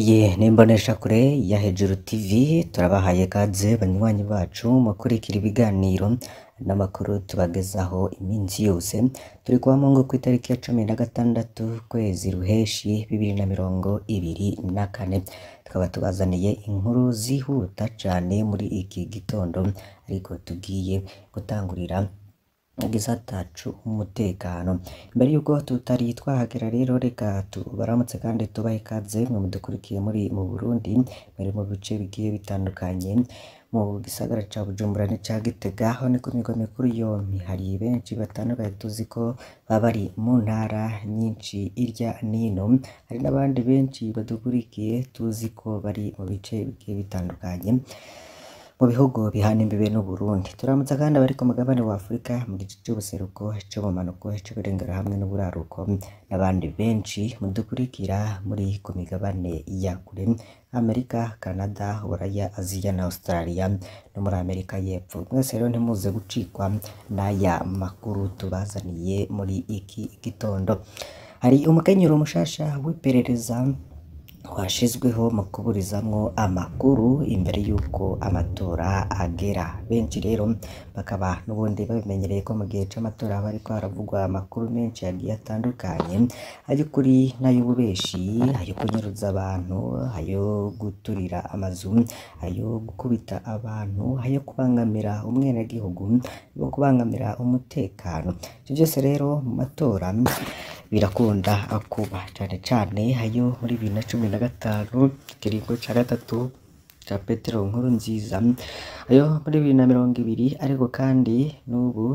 Iyi ni imboneshakure ya Hejuru TV turabahaye kaze banywanyi bacu mukurikira ibiganiro n'amakuru tubagezaho iminsi yose turi kuba mu ngo ku itariki ya cumi na gatandatu kwezi ruheshi bibiri na mirongo ibiri na kane tukaba tubazaniye inkuru zihuta cyane muri iki gitondo ariko tugiye gutangurira mu umutekano mbere y'uko tutari twahagera rero reka tubaramutse kandi tubaye ikaze mwe mudukurikiye muri mu Burundi muri mu bice bigiye bitandukanye mu gisagara cya Bujumbura n'icya Gitega aho ni ku mirwa mikuru yombi hari benshi batandukanye tuzi ko baba bari mu ntara nyinshi irya n'ino hari n'abandi benshi badukurikiye tuzi ko bari mu bice bigiye bitandukanye mu bihugu bihana imbibe n'u Burundi turamutse kandi abari ku mugabane wa Afurika mu gice cy'ubuseruko cy'ubumanuko cy'uburengero hamwe n'uburaruko n'abandi benshi mudukurikira muri ku migabane ya kure Amerika Canada Buraya Aziya na Australia no muri Amerika y'Epfo mwese rero ntimuze gucikwa n'aya makuru tubazaniye muri iki gitondo hari umukenyero mushasha w'iperereza twashyizweho mu kuburizamo amakuru imbere y'uko amatora agera benshi rero bakaba n'ubundi babimenyereye ko mu gihe cy'amatora haba ariko haravugwa amakuru menshi yagiye atandukanye ay'ukuri n'ay'ububeshi ayo kunyuruza abantu ayo guturira amazu ayo gukubita abantu ayo kubangamira umwenegihugu no kubangamira umutekano ibyo byose rero mu matora birakunda kuba cyane cyane iyo muri bibiri na cumi na gatanu ikiringo cya gatatu cya petero nkuru nziza ayo muri bibiri na mirongo ibiri ariko kandi n'ubu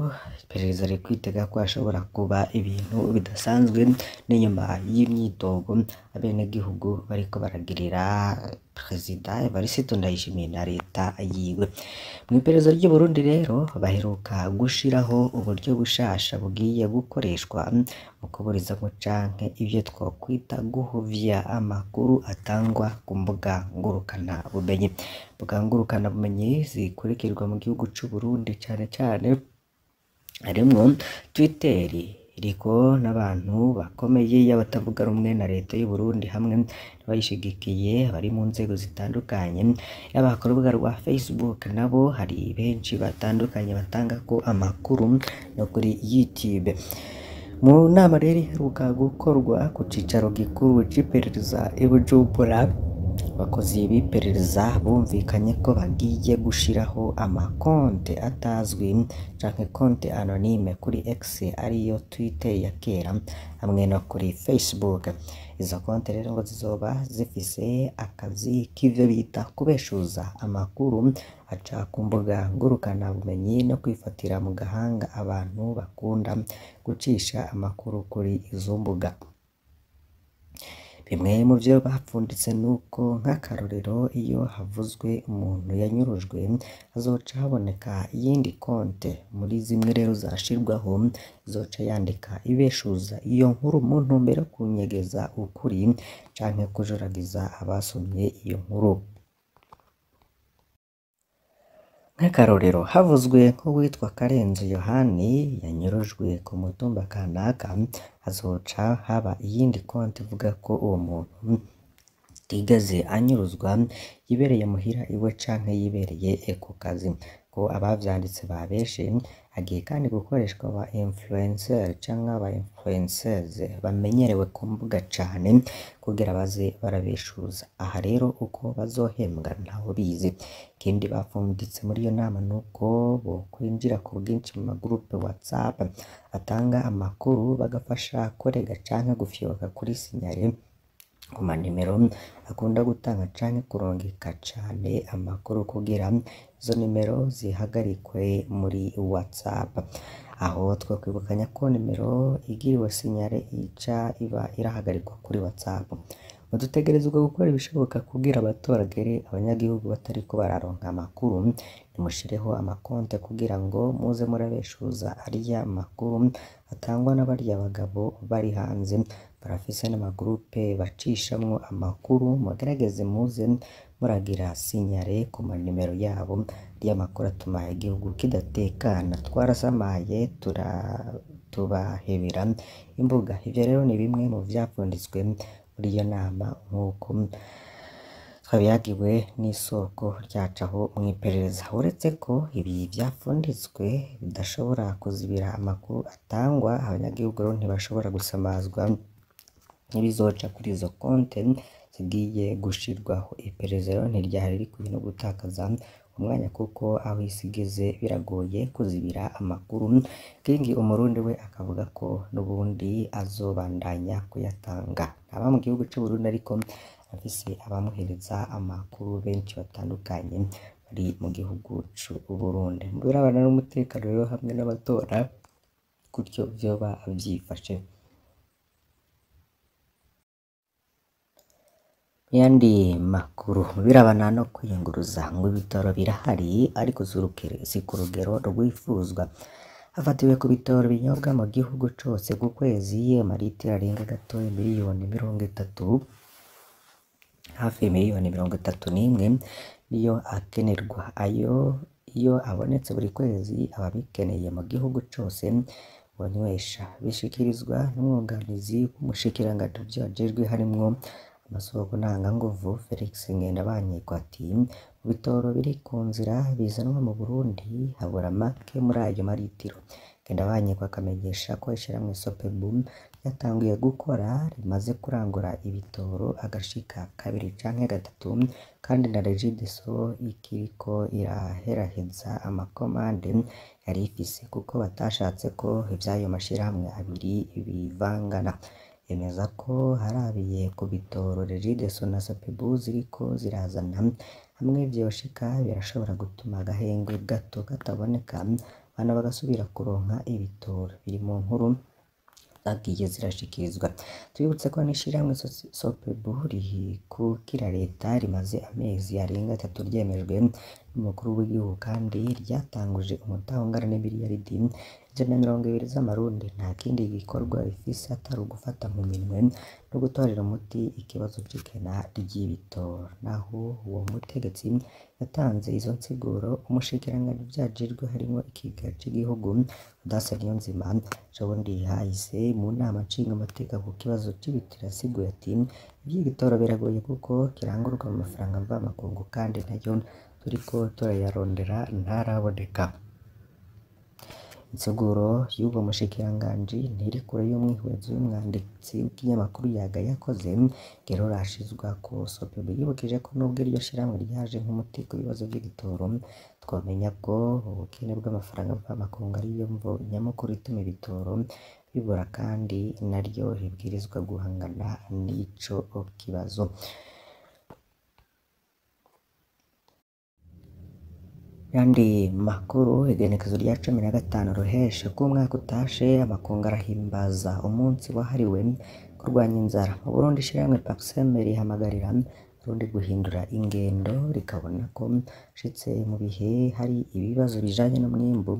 iperereza riri kwitega ko hashobora kuba ibintu bidasanzwe n'inyuma y'imyitozo abenegihugu bariko baragirira perezida evariste ndayishimiye na leta yiwe mu iperereza ry'i Burundi rero baheruka gushiraho uburyo bushasha bugiye gukoreshwa mu kuburiza mucanke ivyo twokwita guhovya amakuru atangwa ku mbuga ngurukana bumenyi mbuga ngurukana bumenyi zikurikirwa mu gihugu c'u Burundi cyane cane harimwo Twitter irego n'abantu bakomeye y’abatavuga rumwe na leta y'u Burundi hamwe n'abayishigikiye bari mu nzego zitandukanye yaba ku rwa Facebook nabo hari benshi batandukanye batanga ko amakuru no kuri YouTube mu nama rero iheruka gukorwa ku cyicaro gikuru cy'iperereza i Bujumbura abakozi b'iperereza bumvikanye ko bagiye gushiraho amakonte atazwi canke konte anonime kuri X ariyo Twitter ya kera hamwe no kuri Facebook izo konte rero ngo zizoba zifise akazi k'ivyo bita kubeshuza amakuru aca ku mbuga ngurukanabumenyi no kwifatira mu gahanga abantu bakunda gucisha amakuru kuri izo mbuga Bimwe mu byo bapfunditse ni uko nk'akarorero iyo havuzwe umuntu yanyurujwe hazoca haboneka iyindi konte muri zimwe rero zashyirwaho izoca yandika ibeshuza iyo nkuru mu ntumbero kunyegeza ukuri canke kujuragiza abasomye iyo nkuru. nk'akarorero havuzwe nk'uwitwa karenzi yohani yanyurujwe ku mutumba kanaka azoca haba iyindi konti ivuga ko uwo muntu atigeze anyuruzwa yibereye muhira iwe canke yibereye ku kazi ngo abavyanditse babeshe agiye kandi gukoreshwa aba influencer canke aba influencers bamenyerewe ku mbuga cane kugira baze barabeshuza aha rero uko bazohembwa ntawe ubizi ikindi bapfunditse muri iyo nama bo kwinjira ku bwinshi mu magurupe whatsapp atanga amakuru bagafasha kurega canke gufyoka kuri sinyare ku manimero akunda gutanga canke kurungika cane amakuru kugira izo nimero zihagarikwe muri WhatsApp, aho twokwibukanya ko nimero igiriwe sinyare ica iba irahagarikwa kuri WhatsApp, mudutegerezwa gukora ibishoboka kugira abatoragere abanyagihugu batariko bararonka amakuru, nimushireho amakonte kugira ngo muze murabeshuza arya makuru atangwa n'abarya bagabo bari hanze. barafise n'amagurupe bacishamwo amakuru mugerageze muze muragira sinyare ku manimero yabo y'amakuru atuma igihugu kidatekana twarasamaye tura tubahebera imbuga ivyo rero ni bimwe mu vyavunditswe muri iyo nama nk'uko twabihagiwe n'isoko ryacaho iperereza uretse ko ibi vyafunditswe bidashobora kuzibira amakuru atangwa abanyagihugu rero ntibashobora gusamazwa bizoca kuri izo konti zigiye gushirwaho iperereza rero ntiryahari rikwiye no gutakaza umwanya kuko aho isi igeze biragoye kuzibira amakuru Kingi umurundi we akavuga ko n'ubundi azobandanya kuyatanga aba mu gihugu cy'u Burundi ariko afise abamuhereza amakuru benshi batandukanye bari mu gihugu cy'u Burundi birabana n'umutekano rero hamwe n'abatora gutyo byoba byifashe y'andi makuru birabana no kwiyunguruza ngo ibitaro birahari ariko si ku rugero rwifuzwa hafatiwe ku bitaro binyobwa mu gihugu cyose ku kwezi amalitiro arenga gatoya miliyoni mirongo itatu hafi miliyoni mirongo itatu n'imwe niyo akenerwa ayo iyo abonetse buri kwezi ababikeneye mu gihugu cyose banywesha bishyikirizwa n'umwunganizi w'umushikiranganji wajejwe harimo Masoko ntanga nguvu Felix banyikwa ati “Mu bitoro biri ku nzira bizanwa mu Burundi habura make muri ayo maritiro” Ngendabanyigo akamenyesha ko ishirahamwe Sopebum ryatanguye gukora rimaze kurangura ibitoro agashika kabiri canke gatatu kandi na Regideso ko iraheraheza amakomande yari ifise kuko batashatse ko ibyayo mashirahamwe abiri bivangana yemeza ko harabiye ku bitoro Regideso na Sapebu ziriko zirazana hamwe vyoshika birashobora gutuma agahenge gato kataboneka abana bagasubira kuronka ibitoro biri mu nkuru zagiye zirashikirizwa tubibutse ko n'ishirahamwe Sopebu rihikukira leta rimaze amezi arenga atatu ryemejwe n'umukuru w'igihugu kandi ryatanguje umutahungana n'ibiriyaridi ijana na mirongo ibiri z'amarundi nta kindi gikorwa bifise atari ugufata mu minwe no gutorera umuti ikibazo c'ikena ry'ibitora naho uwo mutegetsi yatanze izo nsiguro umushikiranganji vyajejwe harimo ikiga c'igihugu Audace Niyonzima ejobundi yahise mu nama nshinga amateka ku kibazo c'ibitoro yasiguye ati ivy'ibitora biragoye kuko kirangurwa mu mafaranga mvamakungu kandi nayo turiko turayarondera ntaraboneka Insiguro y'ubwo mushikiranganji ntiri kure y'umwihwezo w'umwanditsi w'ikinyamakuru Yaga yakoze Gerora Shizwako Soping yibukije ko nubwo iryo shirahamwe ryaje nk'umuti ku bibazo by'igitoro twamenya ko ubukene bw'amafaranga mvamakungu ariyo mvo nyamukuru ituma ibitoro bibura kandi naryo ribwirizwa guhangana n'ico kibazo kandi makuru igenekezo rya cumi na gatanu ruheshe ko umwaka utashe amakungu arahimbaza umunsi wahariwe kurwanya inzara mu burundi ishyirahamwe paxem rihamagarira rundi guhindura ingendo rikabona ko ushitse mu bihe hari ibibazo bijanye n'umwimbu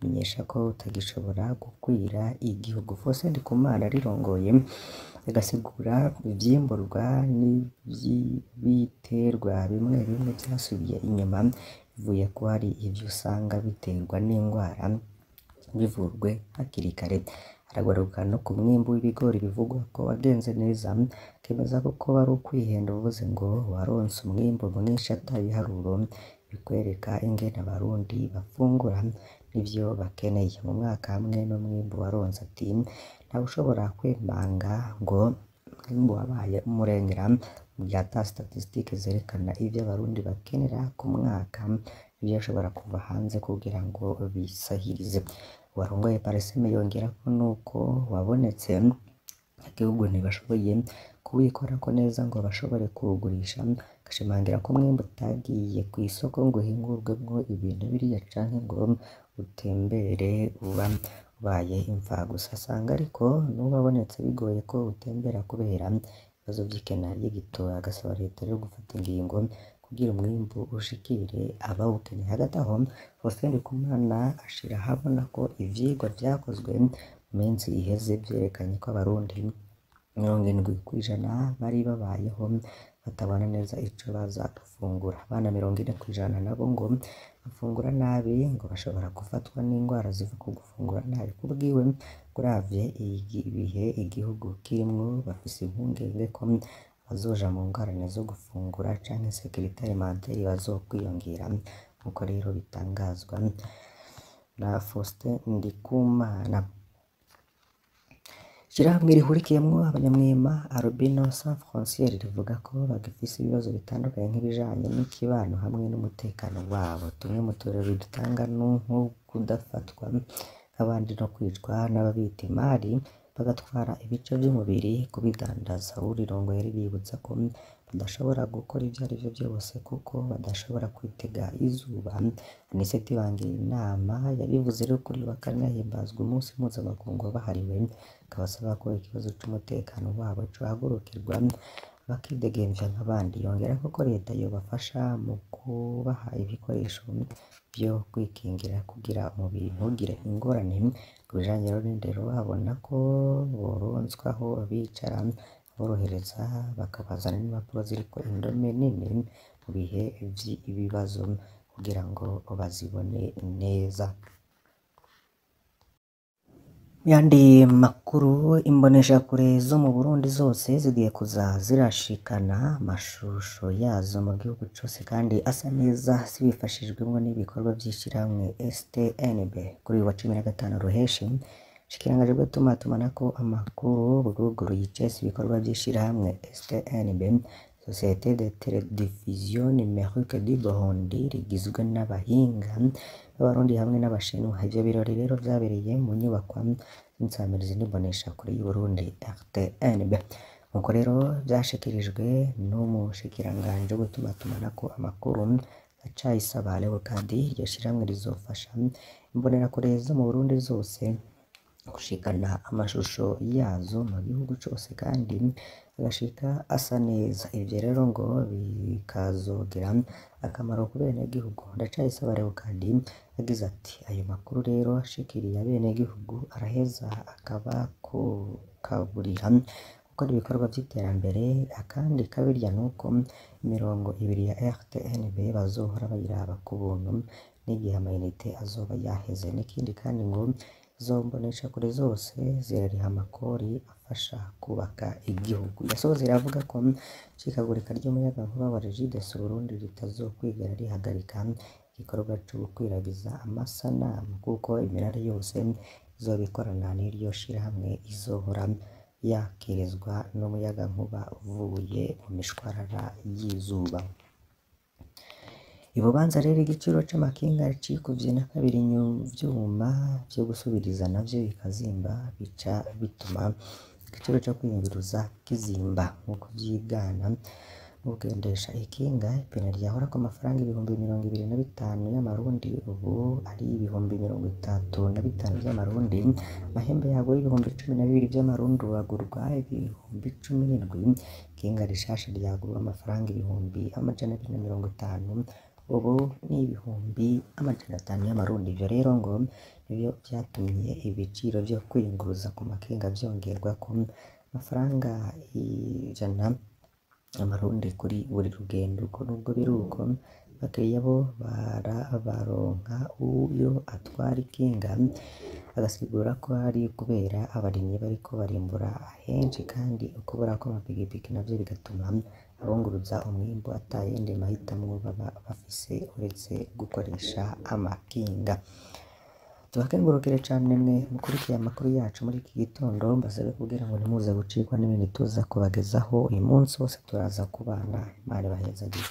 rimenyesha ko utagishobora gukwira igihugu fose ndikumana rirongoye agasigura ivyimburwa n'ivy'ibiterwa bimwe bimwe vyasubiye inyuma bivuye ko hari ibyo usanga biterwa n'indwara bivurwe hakiri kare aragaruka no ku mwimbu w'ibigori bivugwa ko wagenze neza akemeza ko kuba ari ukwihenda uvuze ngo waronse umwimbu mwinshi atabiharuro bikwereka ingene abarundi bafungura n'ibyo bakeneye mu mwaka hamwe n'umwimbu waronse ati ntawe ushobora kwemanga ngo umwimbu wabaye umurengera byatanze statisitike zerekana ibyo abarundi bakenera ku mwaka byashobora kuva hanze kugira ngo bisahirize warongoye pareseme yongera ko nuko wabonetse igihugu ntibashoboye ko neza ngo bashobore kuwugurisha gashimangira ko umwembe utagiye ku isoko ngo uhingurwemo ibintu biriya canke ngo utembere uba ubaye imfa gusa asanga ariko n'uwabonetse bigoye ko utembera kubera ibibazo by'ikena ry'igitoro agasaba leta yo gufata ingingo kugira umwimbu ushikire abawukeneye hagati aho Faustin Ndikumana ashira ahabona ko ivyigwa byakozwe mu minsi iheze byerekanye ko abarundi mirongo indwi ijana bari babayeho batabana neza icyo baza gufungura abana mirongo ine kw'ijana nabo ngo bafungura nabi ngo bashobora gufatwa n'indwara ziva ku gufungura nabi kubwiwe uravye ibihe igihugu kirimwo bafise impungenge ko abazoja mu ngorane zo gufungura canke sekiritare manteri bazokwiyongera nk'uko rero bitangazwa na Faustin Ndikumana Ishirahamwe rihurikiyemo abanyamwema Albino Sans Frontiere rivuga ko bagifise ibibazo bitandukanye nk'ibijanye n'ikibano hamwe n'umutekano wabo tumwe mu turero dutanga kudafatwa nk'abandi no kwicwa n'ababita imari bagatwara ibice by'umubiri kubidandaza, yari bibutsa ko hmm, badashobora gukora ibyo ari byo byose kuko badashobora kwitega izuba, Anicet inama yabivuze rero kuri uyu umunsi mpuzamakungu wabahariwe, ikabasaba ko ikibazo cy'umutekano wabo cyahagurukirwa. bakidegemvya nk'abandi yongera ko leta yobafasha mu kubaha ibikoresho byo kwikingira kugira umubiri ntugire ingorane ku bijanye n'ururindiro babona ko boronswa bicara baborohereza bakabazana n'impapuro ziriko indome nini mu bihe by’ibibazo kugira ngo bazibone neza. Yandi makuru, imboneshakure zo mu Burundi zose zigiye kuza zirashikana amashusho yazo mu gihugu cyose kandi asa neza zibifashijwemwo n'ibikorwa vy'ishirahamwe STNB. Kuri uyu wa cumi na gatanu Ruheshi, Ishikiranganji ko amakuru bwuguruye icese ibikorwa vy'ishirahamwe STNB Société de Télédiffusion Numérique du Burundi rigizwe n'abahinga b'Abarundi hamwe n'Abashinwa ivyo birori rero byabereye mu nyubakwa y'insamirizi kuri y'Uburundi RTNB nuko rero n’umushikiranganje gutuma tumana ko amakuru Ndacayisaba Leocadia iryo shirahamwe rizofasha imbonerakure zo mu Burundi zose gushikana amashusho yazo mu gihugu cyose kandi agashika asa neza ibyo rero ngo bikazogera akamaro ku benegihugu Ndacyayisabe Leocadia yagize ati “Ayo makuru rero ashikiriye abenegihugu araheza akaba akabakangurira gukora ibikorwa by'iterambere akandi kabirya uko imirongo ibiri ya RTNB bazohora bayiraba ku buntu n'igihe amayinite azoba yaheze n'ikindi kandi ngo Izo kure zose zirariha amakori afasha kubaka igihugu yasoje iravuga ko ry’umuyaga ry'umuyagankuba wa Regideso Uburundi ritazokwigera rihagarika igikorwa co gukwirakwiza amasanamu kuko imirari yose izoba n'iryo shirahamwe izohora yakirizwa n'umuyagankuba uvuye mu mishwarara y'izuba. ibubanza rero igiciro cy'amakinga cyikubye na kabiri ibyuma byo gusubiriza nabyo bikazimba bica bituma igiciro cyo kwiyunguruza kizimba nk'uko byigana ugendesha ikinga ipine ryahora ku mafaranga ibihumbi mirongo ibiri na bitanu y'amarundi ubu ari ibihumbi mirongo itatu na bitanu by'amarundi amahembe yago ibihumbi cumi na bibiri by'amarundi agurwa ibihumbi cumi n'indwi ikinga rishasha ryagurwa amafaranga ibihumbi amajana abiri na mirongo itanu ubu ni ibihumbi amajana atanu y'amarundi ibyo rero ngo nibyo byatumye ibiciro byo kwiyunguruza ku makenga byongerwa ku mafaranga ijana y'amarundi kuri buri rugendo nubwo biri uko abakiriya bo baronka uyo atwara ikinga agasigura ko ari kubera abarimyi bariko barimbura henshi kandi ukubura ko kw'amapikipiki nabyo bigatuma abunguruza umwimbu ata yandi mahitamo baba bafise uretse gukoresha amakinga tubakengurukire cyane mwe mukurikiye amakuru yacu muri iki gitondo mbasabe kubwira ngo ntimuze gucikwa n'ibintu tuza kubagezaho uyu munsi wose turaza kubana mare bahezagire